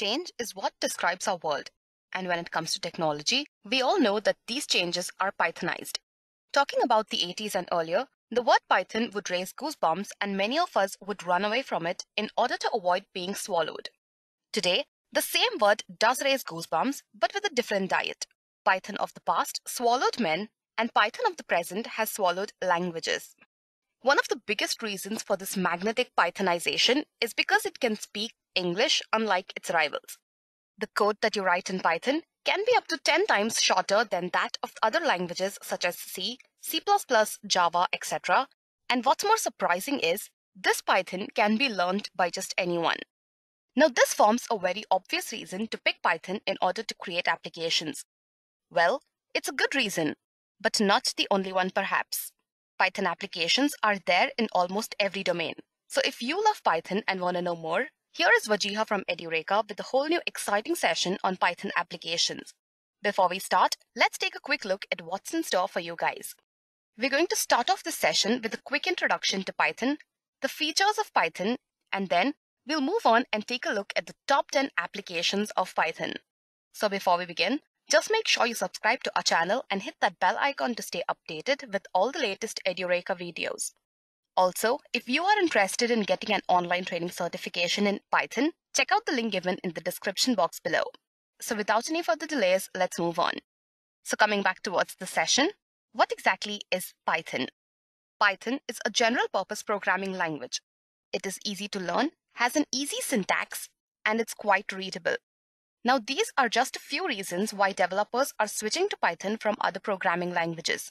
Change is what describes our world. And when it comes to technology, we all know that these changes are Pythonized. Talking about the 80s and earlier, the word Python would raise goosebumps and many of us would run away from it in order to avoid being swallowed. Today, the same word does raise goosebumps but with a different diet. Python of the past swallowed men and Python of the present has swallowed languages. One of the biggest reasons for this magnetic Pythonization is because it can speak English unlike its rivals. The code that you write in Python can be up to 10 times shorter than that of other languages such as C, C++, Java, etc. And what's more surprising is this Python can be learned by just anyone. Now this forms a very obvious reason to pick Python in order to create applications. Well, it's a good reason, but not the only one perhaps. Python applications are there in almost every domain. So if you love Python and want to know more, here is Vajiha from Edureka with a whole new exciting session on Python applications. Before we start, let's take a quick look at what's in store for you guys. We're going to start off this session with a quick introduction to Python, the features of Python, and then we'll move on and take a look at the top 10 applications of Python. So before we begin, just make sure you subscribe to our channel and hit that bell icon to stay updated with all the latest EduReka videos. Also, if you are interested in getting an online training certification in Python, check out the link given in the description box below. So without any further delays, let's move on. So coming back towards the session, what exactly is Python? Python is a general purpose programming language. It is easy to learn, has an easy syntax, and it's quite readable. Now, these are just a few reasons why developers are switching to Python from other programming languages.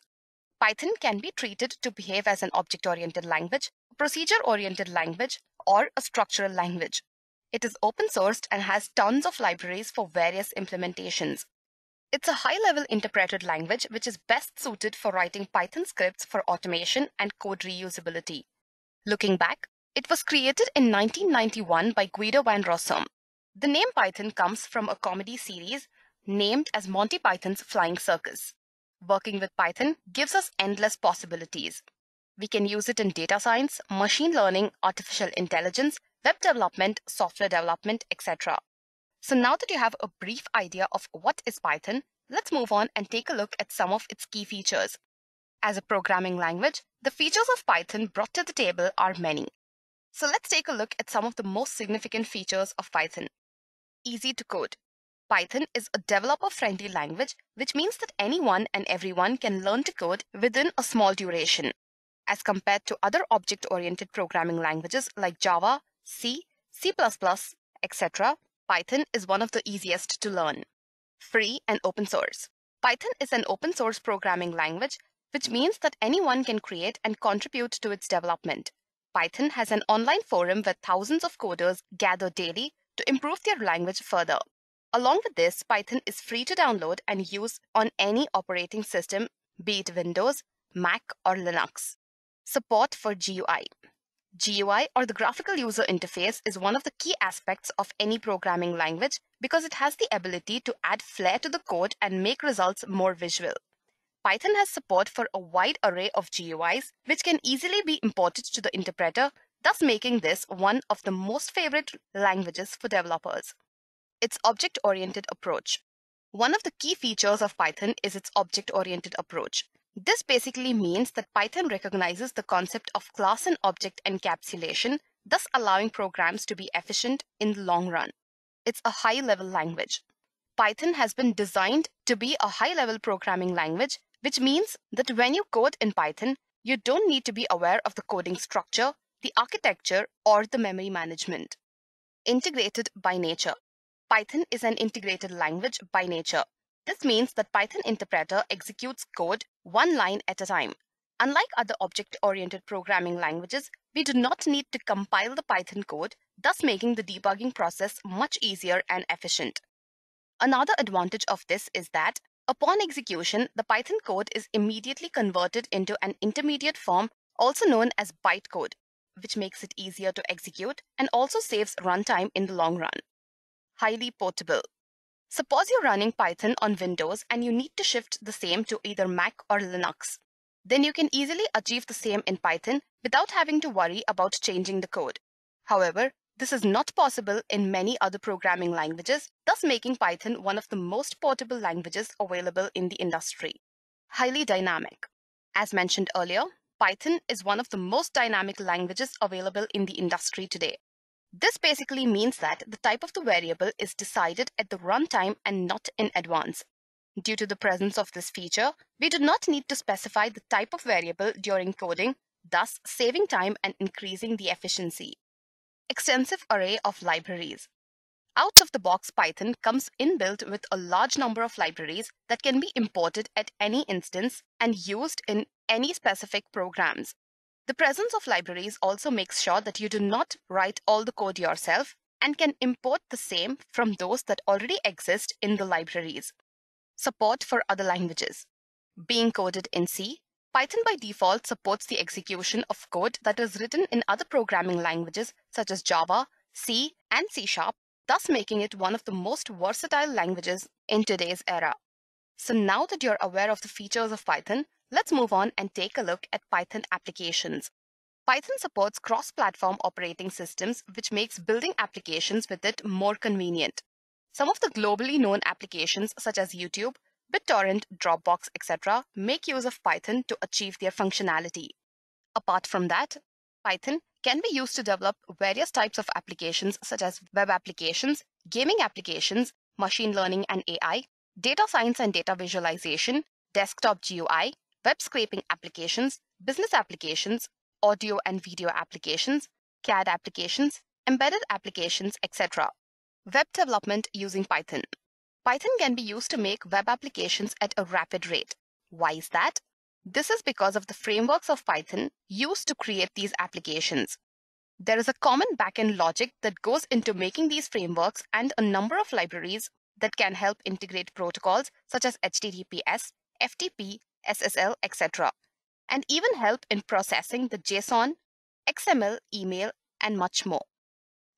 Python can be treated to behave as an object-oriented language, a procedure-oriented language, or a structural language. It is open-sourced and has tons of libraries for various implementations. It's a high-level interpreted language which is best suited for writing Python scripts for automation and code reusability. Looking back, it was created in 1991 by Guido van Rossum, the name Python comes from a comedy series named as Monty Python's Flying Circus. Working with Python gives us endless possibilities. We can use it in data science, machine learning, artificial intelligence, web development, software development, etc. So now that you have a brief idea of what is Python, let's move on and take a look at some of its key features. As a programming language, the features of Python brought to the table are many. So let's take a look at some of the most significant features of Python easy to code. Python is a developer-friendly language, which means that anyone and everyone can learn to code within a small duration, as compared to other object-oriented programming languages like Java, C, C++, etc. Python is one of the easiest to learn. Free and open source. Python is an open source programming language, which means that anyone can create and contribute to its development. Python has an online forum where thousands of coders gather daily to improve their language further. Along with this, Python is free to download and use on any operating system, be it Windows, Mac, or Linux. Support for GUI. GUI or the graphical user interface is one of the key aspects of any programming language because it has the ability to add flair to the code and make results more visual. Python has support for a wide array of GUIs, which can easily be imported to the interpreter thus making this one of the most favorite languages for developers. Its object-oriented approach. One of the key features of Python is its object-oriented approach. This basically means that Python recognizes the concept of class and object encapsulation, thus allowing programs to be efficient in the long run. It's a high-level language. Python has been designed to be a high-level programming language, which means that when you code in Python, you don't need to be aware of the coding structure, the architecture or the memory management. Integrated by nature. Python is an integrated language by nature. This means that Python interpreter executes code one line at a time. Unlike other object-oriented programming languages, we do not need to compile the Python code, thus making the debugging process much easier and efficient. Another advantage of this is that upon execution, the Python code is immediately converted into an intermediate form also known as bytecode, which makes it easier to execute and also saves runtime in the long run. Highly portable. Suppose you're running Python on Windows and you need to shift the same to either Mac or Linux. Then you can easily achieve the same in Python without having to worry about changing the code. However, this is not possible in many other programming languages, thus making Python one of the most portable languages available in the industry. Highly dynamic. As mentioned earlier, Python is one of the most dynamic languages available in the industry today. This basically means that the type of the variable is decided at the runtime and not in advance. Due to the presence of this feature, we do not need to specify the type of variable during coding, thus saving time and increasing the efficiency. Extensive array of libraries. Out-of-the-box Python comes inbuilt with a large number of libraries that can be imported at any instance and used in any specific programs. The presence of libraries also makes sure that you do not write all the code yourself and can import the same from those that already exist in the libraries. Support for other languages. Being coded in C, Python by default supports the execution of code that is written in other programming languages such as Java, C, and C Sharp, thus making it one of the most versatile languages in today's era. So now that you're aware of the features of Python, Let's move on and take a look at Python applications. Python supports cross-platform operating systems, which makes building applications with it more convenient. Some of the globally known applications such as YouTube, BitTorrent, Dropbox, etc. make use of Python to achieve their functionality. Apart from that, Python can be used to develop various types of applications such as web applications, gaming applications, machine learning and AI, data science and data visualization, desktop GUI, web scraping applications, business applications, audio and video applications, CAD applications, embedded applications, etc. Web development using Python. Python can be used to make web applications at a rapid rate. Why is that? This is because of the frameworks of Python used to create these applications. There is a common backend logic that goes into making these frameworks and a number of libraries that can help integrate protocols such as HTTPS, FTP, SSL, etc., and even help in processing the JSON, XML, email, and much more.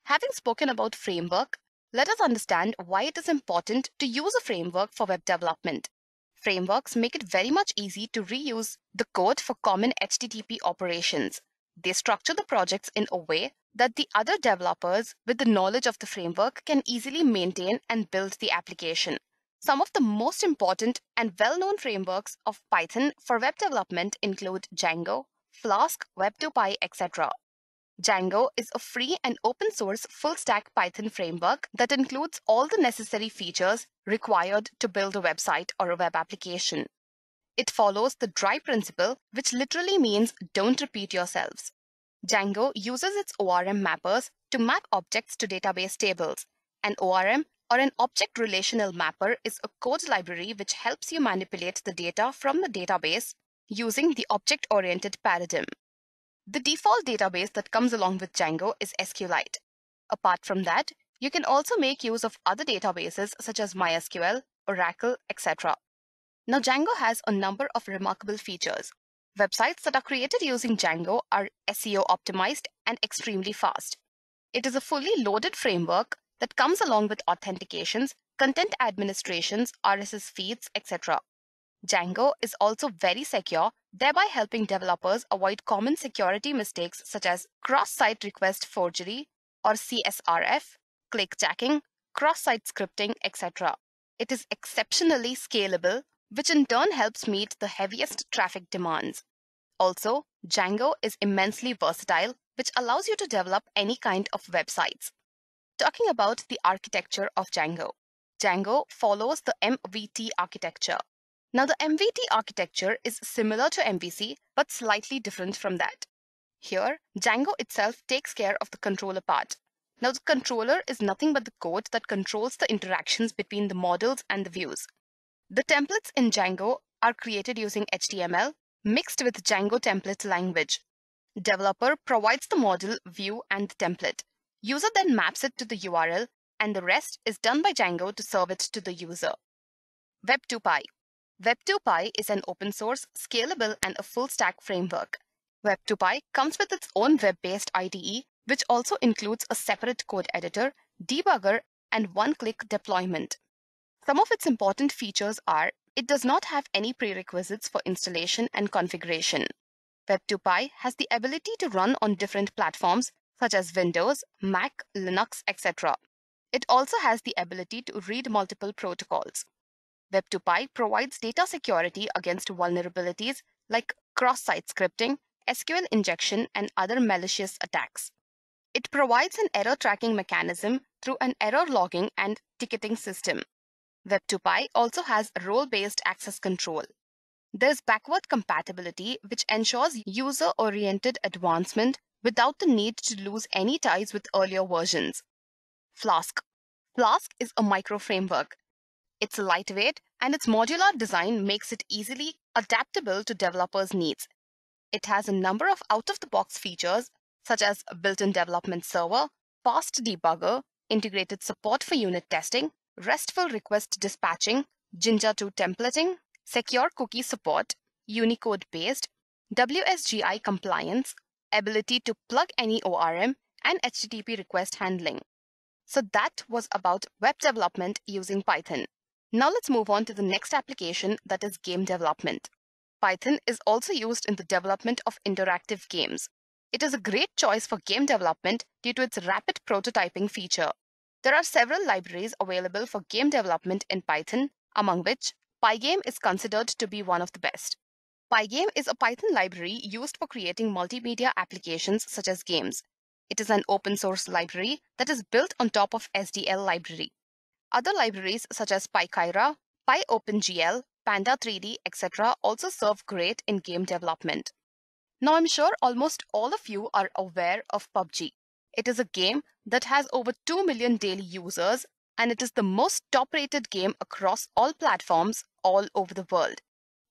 Having spoken about framework, let us understand why it is important to use a framework for web development. Frameworks make it very much easy to reuse the code for common HTTP operations. They structure the projects in a way that the other developers with the knowledge of the framework can easily maintain and build the application. Some of the most important and well-known frameworks of Python for web development include Django, Flask, Web2Py, etc. Django is a free and open source full stack Python framework that includes all the necessary features required to build a website or a web application. It follows the dry principle, which literally means don't repeat yourselves. Django uses its ORM mappers to map objects to database tables, and ORM or an object relational mapper is a code library which helps you manipulate the data from the database using the object-oriented paradigm. The default database that comes along with Django is SQLite. Apart from that, you can also make use of other databases such as MySQL, Oracle, etc. Now Django has a number of remarkable features. Websites that are created using Django are SEO optimized and extremely fast. It is a fully loaded framework that comes along with authentications, content administrations, RSS feeds, etc. Django is also very secure, thereby helping developers avoid common security mistakes such as cross-site request forgery or CSRF, clickjacking, cross-site scripting, etc. It is exceptionally scalable, which in turn helps meet the heaviest traffic demands. Also, Django is immensely versatile, which allows you to develop any kind of websites. Talking about the architecture of Django, Django follows the MVT architecture. Now, the MVT architecture is similar to MVC but slightly different from that. Here, Django itself takes care of the controller part. Now, the controller is nothing but the code that controls the interactions between the models and the views. The templates in Django are created using HTML mixed with Django template language. Developer provides the model, view, and the template. User then maps it to the URL, and the rest is done by Django to serve it to the user. Web2Py Web2Py is an open source, scalable, and a full stack framework. Web2Py comes with its own web based IDE, which also includes a separate code editor, debugger, and one click deployment. Some of its important features are it does not have any prerequisites for installation and configuration. Web2Py has the ability to run on different platforms, such as Windows, Mac, Linux, etc. It also has the ability to read multiple protocols. Web2Py provides data security against vulnerabilities like cross-site scripting, SQL injection, and other malicious attacks. It provides an error tracking mechanism through an error logging and ticketing system. Web2Py also has role-based access control. There's backward compatibility, which ensures user-oriented advancement without the need to lose any ties with earlier versions. Flask. Flask is a micro framework. It's lightweight and its modular design makes it easily adaptable to developers' needs. It has a number of out-of-the-box features such as built-in development server, fast debugger, integrated support for unit testing, RESTful request dispatching, Jinja 2 templating, secure cookie support, Unicode-based, WSGI compliance, ability to plug any ORM, and HTTP request handling. So that was about web development using Python. Now let's move on to the next application that is game development. Python is also used in the development of interactive games. It is a great choice for game development due to its rapid prototyping feature. There are several libraries available for game development in Python, among which Pygame is considered to be one of the best. Pygame is a Python library used for creating multimedia applications such as games. It is an open source library that is built on top of SDL library. Other libraries such as PyChyra, PyOpenGL, Panda3D, etc. also serve great in game development. Now I'm sure almost all of you are aware of PUBG. It is a game that has over 2 million daily users and it is the most top rated game across all platforms all over the world.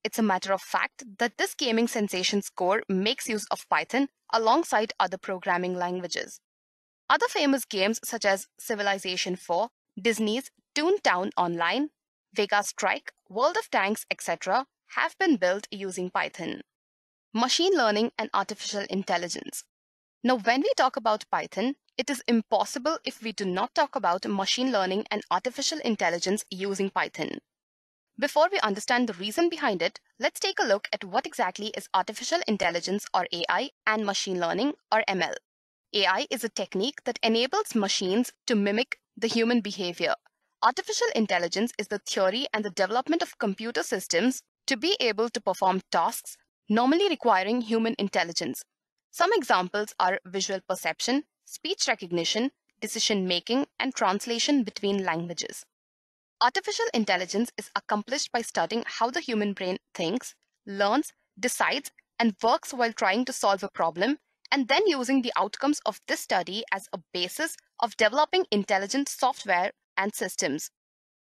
It's a matter of fact that this gaming sensations core makes use of Python alongside other programming languages. Other famous games such as Civilization 4, Disney's Toontown Online, Vega Strike, World of Tanks, etc. have been built using Python. Machine learning and artificial intelligence. Now, when we talk about Python, it is impossible if we do not talk about machine learning and artificial intelligence using Python. Before we understand the reason behind it, let's take a look at what exactly is artificial intelligence or AI and machine learning or ML. AI is a technique that enables machines to mimic the human behavior. Artificial intelligence is the theory and the development of computer systems to be able to perform tasks normally requiring human intelligence. Some examples are visual perception, speech recognition, decision making, and translation between languages. Artificial intelligence is accomplished by studying how the human brain thinks, learns, decides, and works while trying to solve a problem, and then using the outcomes of this study as a basis of developing intelligent software and systems.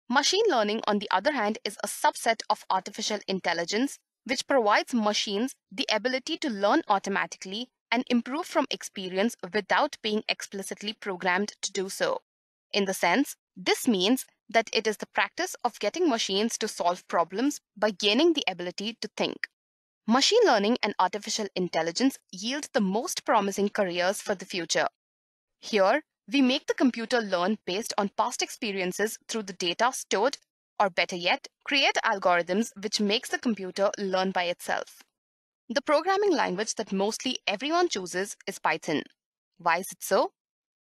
Machine learning, on the other hand, is a subset of artificial intelligence, which provides machines the ability to learn automatically and improve from experience without being explicitly programmed to do so. In the sense, this means that it is the practice of getting machines to solve problems by gaining the ability to think. Machine learning and artificial intelligence yield the most promising careers for the future. Here, we make the computer learn based on past experiences through the data stored, or better yet, create algorithms which makes the computer learn by itself. The programming language that mostly everyone chooses is Python. Why is it so?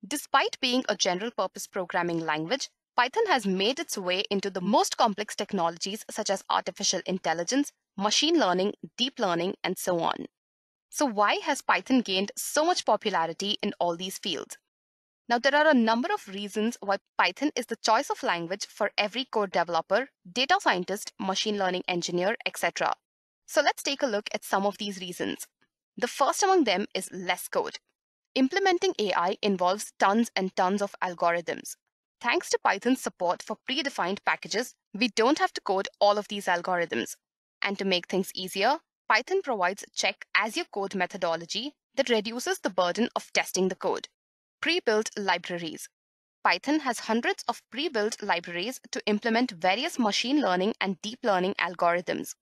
Despite being a general purpose programming language, Python has made its way into the most complex technologies such as artificial intelligence, machine learning, deep learning, and so on. So, why has Python gained so much popularity in all these fields? Now, there are a number of reasons why Python is the choice of language for every code developer, data scientist, machine learning engineer, etc. So, let's take a look at some of these reasons. The first among them is less code. Implementing AI involves tons and tons of algorithms. Thanks to Python's support for predefined packages, we don't have to code all of these algorithms. And to make things easier, Python provides check as you code methodology that reduces the burden of testing the code. Pre-built libraries. Python has hundreds of pre-built libraries to implement various machine learning and deep learning algorithms.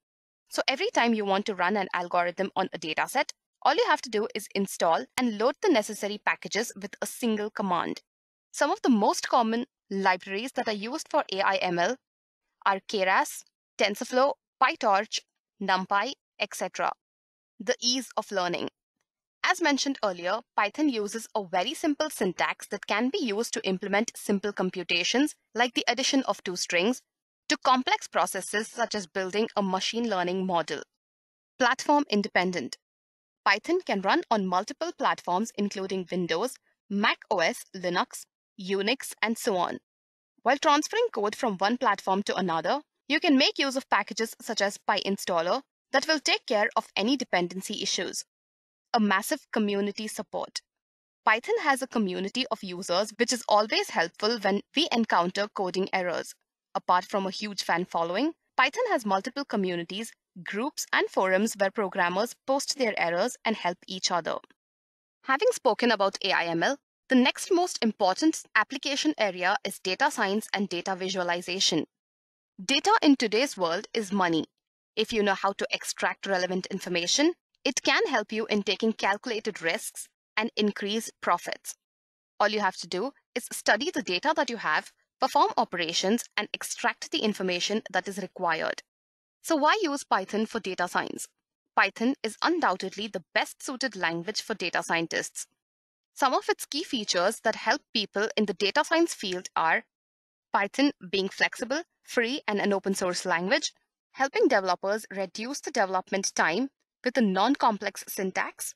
So every time you want to run an algorithm on a dataset, all you have to do is install and load the necessary packages with a single command. Some of the most common libraries that are used for ML are Keras, TensorFlow, PyTorch, NumPy, etc. The ease of learning. As mentioned earlier, Python uses a very simple syntax that can be used to implement simple computations like the addition of two strings to complex processes such as building a machine learning model. Platform independent. Python can run on multiple platforms including Windows, Mac OS, Linux, Unix, and so on. While transferring code from one platform to another, you can make use of packages such as PyInstaller that will take care of any dependency issues. A massive community support. Python has a community of users, which is always helpful when we encounter coding errors. Apart from a huge fan following, Python has multiple communities, groups, and forums where programmers post their errors and help each other. Having spoken about AIML, the next most important application area is data science and data visualization. Data in today's world is money. If you know how to extract relevant information, it can help you in taking calculated risks and increase profits. All you have to do is study the data that you have, perform operations, and extract the information that is required. So, why use Python for data science? Python is undoubtedly the best suited language for data scientists. Some of its key features that help people in the data science field are Python being flexible, free, and an open source language, helping developers reduce the development time with a non-complex syntax,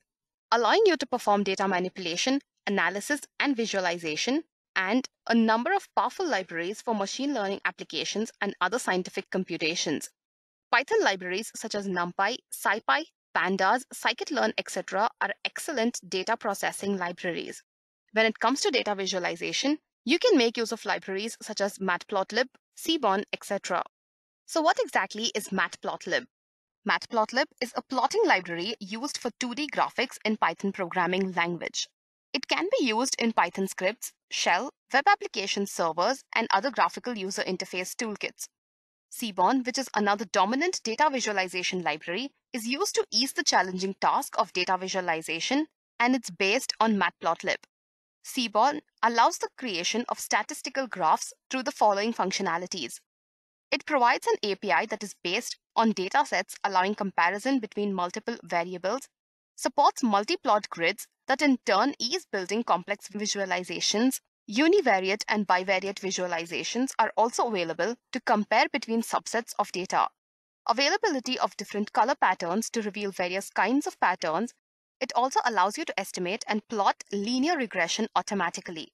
allowing you to perform data manipulation, analysis, and visualization, and a number of powerful libraries for machine learning applications and other scientific computations. Python libraries such as NumPy, SciPy, Pandas, scikit-learn, etc. are excellent data processing libraries. When it comes to data visualization, you can make use of libraries such as matplotlib, seaborn, etc. So what exactly is matplotlib? Matplotlib is a plotting library used for 2D graphics in Python programming language. It can be used in Python scripts, shell, web application servers, and other graphical user interface toolkits. Seaborn, which is another dominant data visualization library, is used to ease the challenging task of data visualization, and it's based on matplotlib. Seaborn allows the creation of statistical graphs through the following functionalities. It provides an API that is based on datasets allowing comparison between multiple variables, supports multi-plot grids that in turn ease building complex visualizations, Univariate and bivariate visualizations are also available to compare between subsets of data. Availability of different color patterns to reveal various kinds of patterns, it also allows you to estimate and plot linear regression automatically.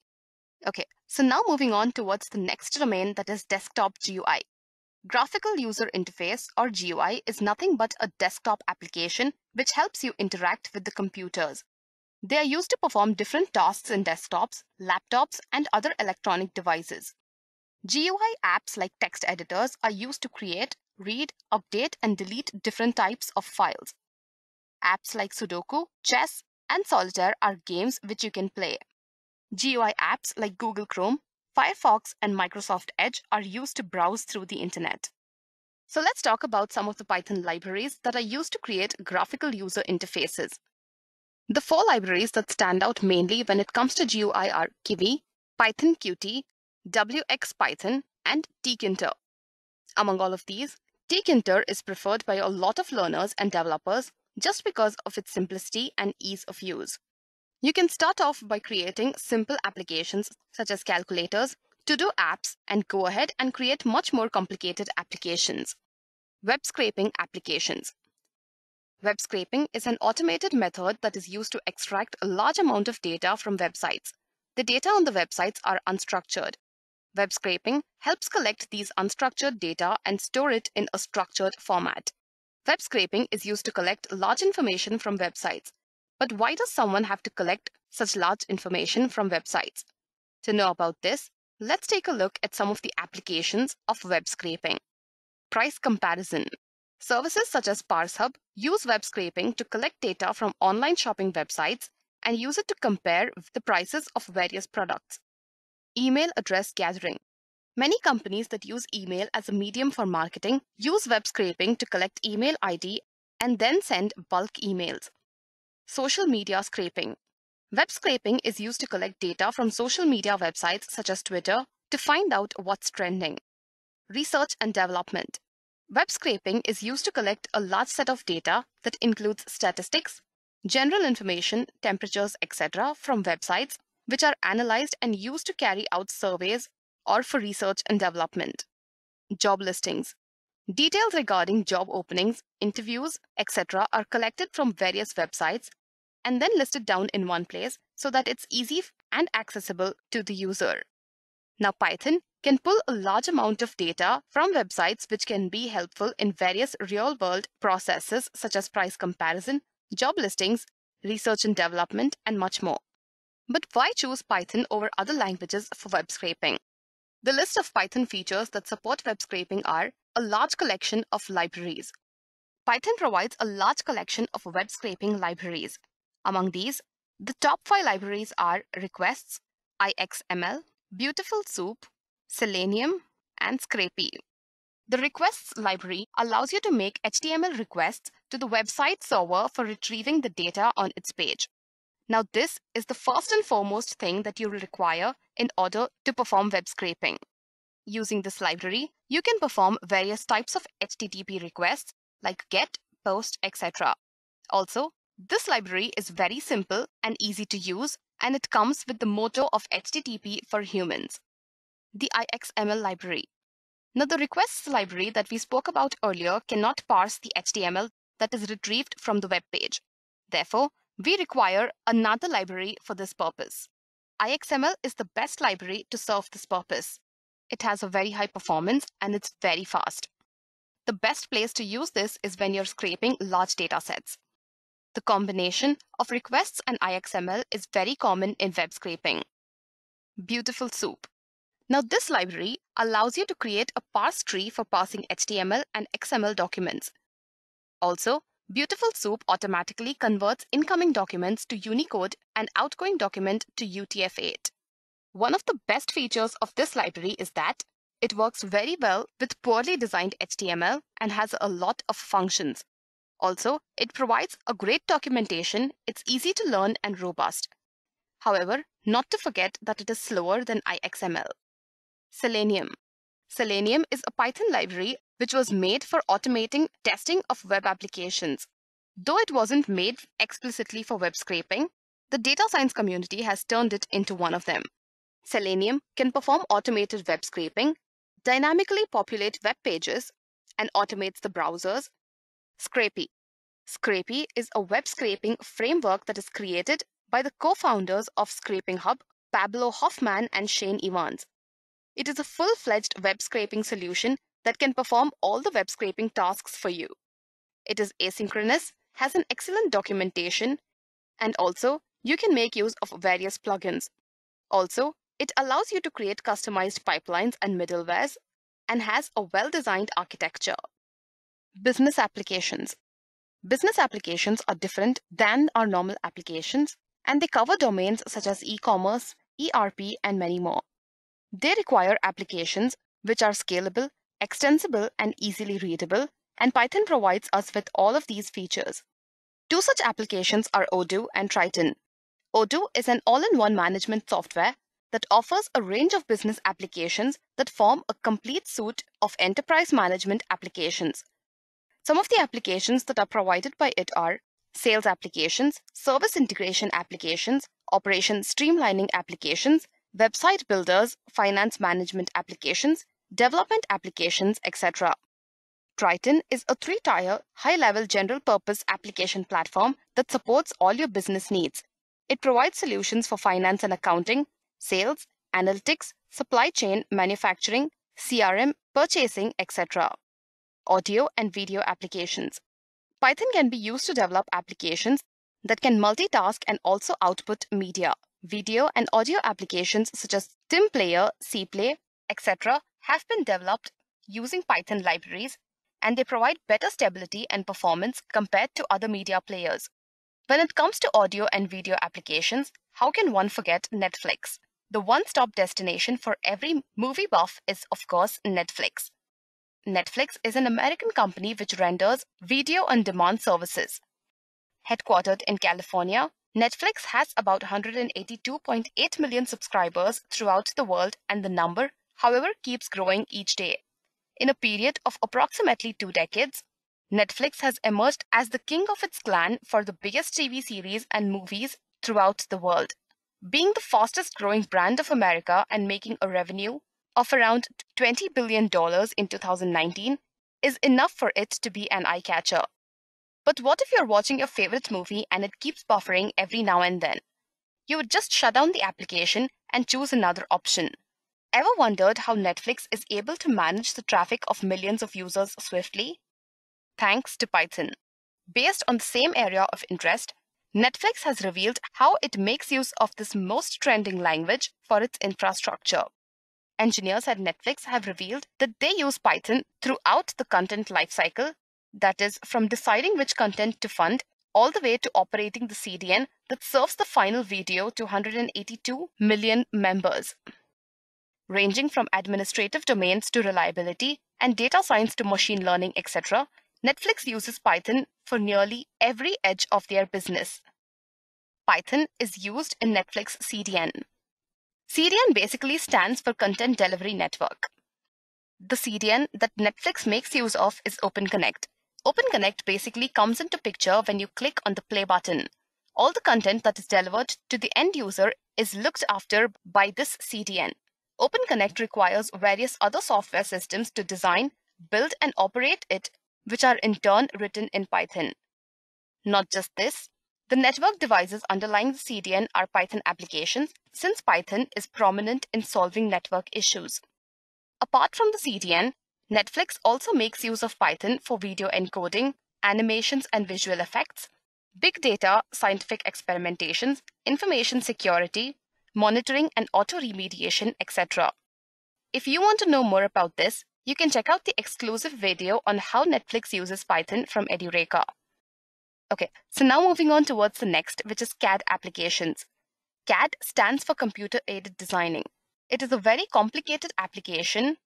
Okay, so now moving on towards the next domain that is desktop GUI. Graphical User Interface or GUI is nothing but a desktop application which helps you interact with the computers. They are used to perform different tasks in desktops, laptops, and other electronic devices. GUI apps like text editors are used to create, read, update, and delete different types of files. Apps like Sudoku, chess, and solitaire are games which you can play. GUI apps like Google Chrome, Firefox, and Microsoft Edge are used to browse through the internet. So let's talk about some of the Python libraries that are used to create graphical user interfaces. The four libraries that stand out mainly when it comes to GUI are Kiwi, Python Qt, WXPython, and tkinter. Among all of these, tkinter is preferred by a lot of learners and developers just because of its simplicity and ease of use. You can start off by creating simple applications such as calculators, to-do apps, and go ahead and create much more complicated applications. Web scraping applications. Web scraping is an automated method that is used to extract a large amount of data from websites. The data on the websites are unstructured. Web scraping helps collect these unstructured data and store it in a structured format. Web scraping is used to collect large information from websites. But why does someone have to collect such large information from websites? To know about this, let's take a look at some of the applications of web scraping. Price comparison. Services such as ParseHub use web scraping to collect data from online shopping websites and use it to compare the prices of various products. Email address gathering. Many companies that use email as a medium for marketing use web scraping to collect email ID and then send bulk emails. Social media scraping. Web scraping is used to collect data from social media websites such as Twitter to find out what's trending. Research and development. Web scraping is used to collect a large set of data that includes statistics, general information, temperatures, etc. from websites, which are analyzed and used to carry out surveys or for research and development. Job listings. Details regarding job openings, interviews, etc. are collected from various websites and then listed down in one place so that it's easy and accessible to the user. Now Python can pull a large amount of data from websites which can be helpful in various real-world processes such as price comparison, job listings, research and development, and much more. But why choose Python over other languages for web scraping? The list of Python features that support web scraping are a large collection of libraries. Python provides a large collection of web scraping libraries. Among these, the top five libraries are requests, IXML, Beautiful Soup, Selenium, and Scrapy. The requests library allows you to make HTML requests to the website server for retrieving the data on its page. Now this is the first and foremost thing that you will require in order to perform web scraping. Using this library, you can perform various types of HTTP requests like GET, POST, etc. Also, this library is very simple and easy to use and it comes with the motto of HTTP for humans the IXML library. Now the requests library that we spoke about earlier cannot parse the HTML that is retrieved from the web page. Therefore, we require another library for this purpose. IXML is the best library to serve this purpose. It has a very high performance and it's very fast. The best place to use this is when you're scraping large data sets. The combination of requests and IXML is very common in web scraping. Beautiful soup. Now this library allows you to create a parse tree for parsing HTML and XML documents. Also, Beautiful Soup automatically converts incoming documents to Unicode and outgoing document to UTF-8. One of the best features of this library is that it works very well with poorly designed HTML and has a lot of functions. Also, it provides a great documentation, it's easy to learn and robust. However, not to forget that it is slower than iXML. Selenium. Selenium is a Python library which was made for automating testing of web applications. Though it wasn't made explicitly for web scraping, the data science community has turned it into one of them. Selenium can perform automated web scraping, dynamically populate web pages, and automates the browsers. Scrapy. Scrapy is a web scraping framework that is created by the co-founders of Scraping Hub, Pablo Hoffman and Shane Evans. It is a full-fledged web scraping solution that can perform all the web scraping tasks for you. It is asynchronous, has an excellent documentation, and also you can make use of various plugins. Also, it allows you to create customized pipelines and middlewares and has a well-designed architecture. Business applications. Business applications are different than our normal applications and they cover domains such as e-commerce, ERP, and many more. They require applications which are scalable, extensible, and easily readable, and Python provides us with all of these features. Two such applications are Odoo and Triton. Odoo is an all-in-one management software that offers a range of business applications that form a complete suite of enterprise management applications. Some of the applications that are provided by it are sales applications, service integration applications, operation streamlining applications, website builders, finance management applications, development applications, etc. Triton is a three tier, high level general purpose application platform that supports all your business needs. It provides solutions for finance and accounting, sales, analytics, supply chain, manufacturing, CRM, purchasing, etc. Audio and video applications. Python can be used to develop applications that can multitask and also output media. Video and audio applications such as TimPlayer, CPlay, etc. have been developed using Python libraries and they provide better stability and performance compared to other media players. When it comes to audio and video applications, how can one forget Netflix? The one stop destination for every movie buff is, of course, Netflix. Netflix is an American company which renders video on demand services. Headquartered in California, Netflix has about 182.8 million subscribers throughout the world, and the number, however, keeps growing each day. In a period of approximately two decades, Netflix has emerged as the king of its clan for the biggest TV series and movies throughout the world. Being the fastest growing brand of America and making a revenue of around $20 billion in 2019 is enough for it to be an eye catcher. But what if you're watching your favorite movie and it keeps buffering every now and then? You would just shut down the application and choose another option. Ever wondered how Netflix is able to manage the traffic of millions of users swiftly? Thanks to Python. Based on the same area of interest, Netflix has revealed how it makes use of this most trending language for its infrastructure. Engineers at Netflix have revealed that they use Python throughout the content lifecycle that is, from deciding which content to fund all the way to operating the CDN that serves the final video to 182 million members. Ranging from administrative domains to reliability and data science to machine learning, etc., Netflix uses Python for nearly every edge of their business. Python is used in Netflix CDN. CDN basically stands for Content Delivery Network. The CDN that Netflix makes use of is OpenConnect, OpenConnect basically comes into picture when you click on the play button. All the content that is delivered to the end user is looked after by this CDN. OpenConnect requires various other software systems to design, build, and operate it, which are in turn written in Python. Not just this, the network devices underlying the CDN are Python applications, since Python is prominent in solving network issues. Apart from the CDN, Netflix also makes use of Python for video encoding, animations and visual effects, big data, scientific experimentations, information security, monitoring and auto-remediation, etc. If you want to know more about this, you can check out the exclusive video on how Netflix uses Python from Edureka. Okay, so now moving on towards the next, which is CAD applications. CAD stands for Computer Aided Designing. It is a very complicated application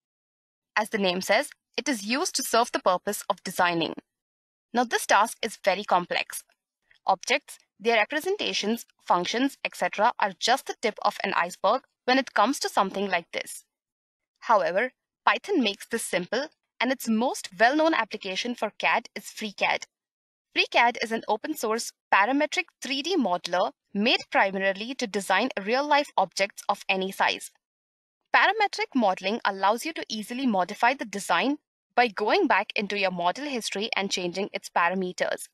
as the name says, it is used to serve the purpose of designing. Now this task is very complex. Objects, their representations, functions, etc. are just the tip of an iceberg when it comes to something like this. However, Python makes this simple and its most well-known application for CAD is FreeCAD. FreeCAD is an open-source parametric 3D modeler made primarily to design real-life objects of any size. Parametric modeling allows you to easily modify the design by going back into your model history and changing its parameters.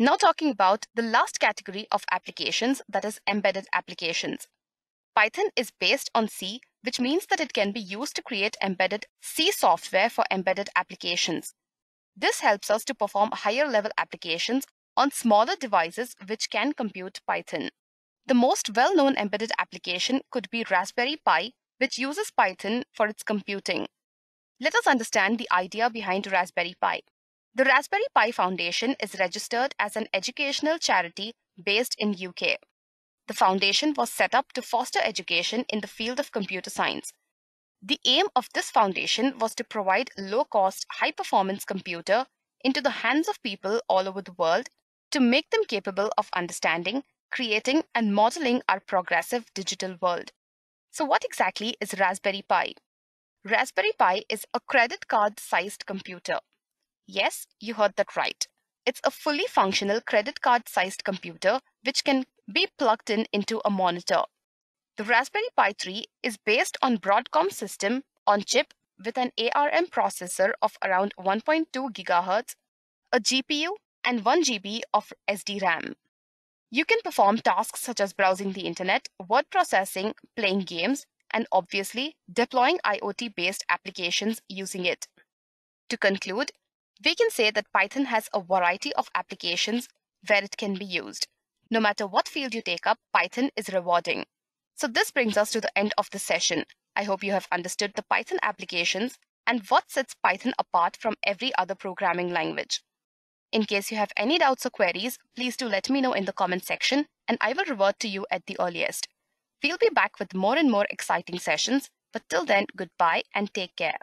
Now talking about the last category of applications, that is embedded applications. Python is based on C, which means that it can be used to create embedded C software for embedded applications. This helps us to perform higher level applications on smaller devices which can compute Python. The most well-known embedded application could be Raspberry Pi, which uses Python for its computing. Let us understand the idea behind Raspberry Pi. The Raspberry Pi Foundation is registered as an educational charity based in UK. The foundation was set up to foster education in the field of computer science. The aim of this foundation was to provide low-cost, high-performance computer into the hands of people all over the world to make them capable of understanding, creating, and modeling our progressive digital world. So what exactly is Raspberry Pi? Raspberry Pi is a credit card sized computer. Yes, you heard that right. It's a fully functional credit card sized computer which can be plugged in into a monitor. The Raspberry Pi 3 is based on Broadcom system on chip with an ARM processor of around 1.2 GHz, a GPU and 1 GB of SD RAM. You can perform tasks such as browsing the internet, word processing, playing games, and obviously deploying IoT based applications using it. To conclude, we can say that Python has a variety of applications where it can be used. No matter what field you take up, Python is rewarding. So this brings us to the end of the session. I hope you have understood the Python applications and what sets Python apart from every other programming language. In case you have any doubts or queries, please do let me know in the comment section and I will revert to you at the earliest. We'll be back with more and more exciting sessions, but till then, goodbye and take care.